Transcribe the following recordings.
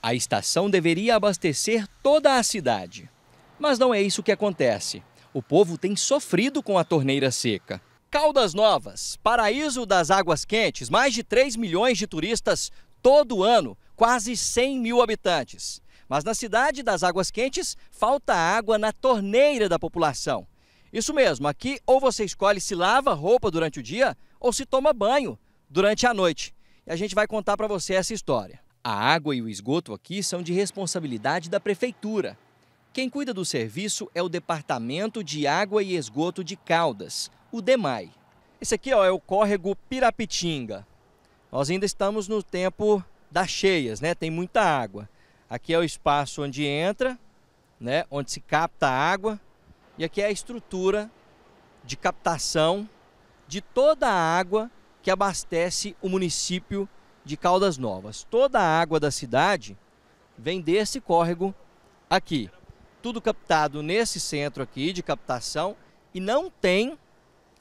A estação deveria abastecer toda a cidade. Mas não é isso que acontece. O povo tem sofrido com a torneira seca. Caldas Novas, paraíso das águas quentes, mais de 3 milhões de turistas todo ano, quase 100 mil habitantes. Mas na cidade das águas quentes, falta água na torneira da população. Isso mesmo, aqui ou você escolhe se lava roupa durante o dia ou se toma banho durante a noite. E a gente vai contar para você essa história. A água e o esgoto aqui são de responsabilidade da prefeitura. Quem cuida do serviço é o Departamento de Água e Esgoto de Caldas, o DEMAI. Esse aqui ó, é o córrego Pirapitinga. Nós ainda estamos no tempo das cheias, né? Tem muita água. Aqui é o espaço onde entra, né? Onde se capta a água. E aqui é a estrutura de captação de toda a água que abastece o município de Caldas Novas. Toda a água da cidade vem desse córrego aqui. Tudo captado nesse centro aqui de captação e não tem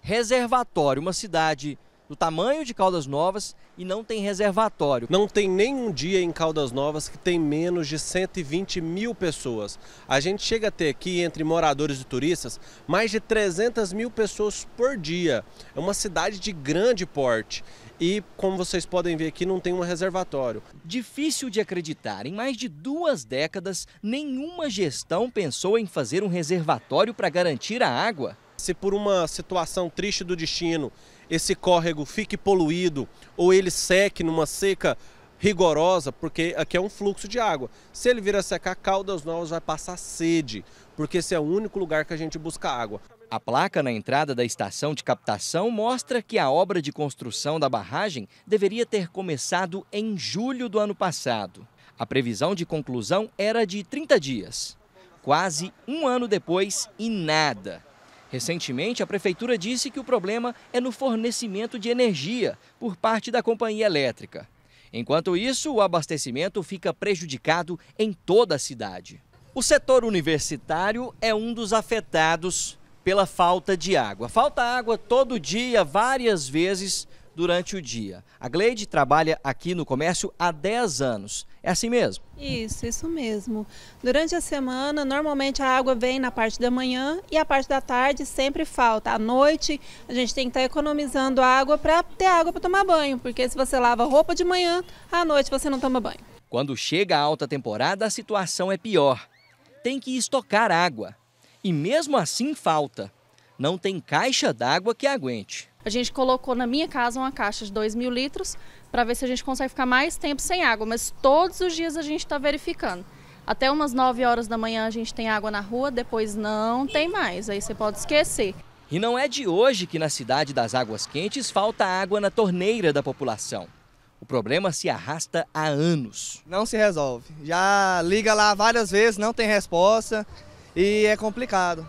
reservatório. Uma cidade do tamanho de Caldas Novas e não tem reservatório. Não tem nenhum dia em Caldas Novas que tem menos de 120 mil pessoas. A gente chega a ter aqui, entre moradores e turistas, mais de 300 mil pessoas por dia. É uma cidade de grande porte. E, como vocês podem ver aqui, não tem um reservatório. Difícil de acreditar, em mais de duas décadas, nenhuma gestão pensou em fazer um reservatório para garantir a água. Se por uma situação triste do destino esse córrego fique poluído ou ele seque numa seca rigorosa, porque aqui é um fluxo de água. Se ele vir a secar, Caldas Novas vai passar sede, porque esse é o único lugar que a gente busca água. A placa na entrada da estação de captação mostra que a obra de construção da barragem deveria ter começado em julho do ano passado. A previsão de conclusão era de 30 dias. Quase um ano depois e nada. Recentemente, a prefeitura disse que o problema é no fornecimento de energia por parte da companhia elétrica. Enquanto isso, o abastecimento fica prejudicado em toda a cidade. O setor universitário é um dos afetados pela falta de água. Falta água todo dia, várias vezes durante o dia. A Gleide trabalha aqui no comércio há 10 anos. É assim mesmo? Isso, isso mesmo. Durante a semana, normalmente a água vem na parte da manhã e a parte da tarde sempre falta. À noite, a gente tem que estar tá economizando água para ter água para tomar banho, porque se você lava roupa de manhã, à noite você não toma banho. Quando chega a alta temporada, a situação é pior. Tem que estocar água. E mesmo assim falta. Não tem caixa d'água que aguente. A gente colocou na minha casa uma caixa de 2 mil litros para ver se a gente consegue ficar mais tempo sem água, mas todos os dias a gente está verificando. Até umas 9 horas da manhã a gente tem água na rua, depois não tem mais, aí você pode esquecer. E não é de hoje que na cidade das Águas Quentes falta água na torneira da população. O problema se arrasta há anos. Não se resolve. Já liga lá várias vezes, não tem resposta e é complicado.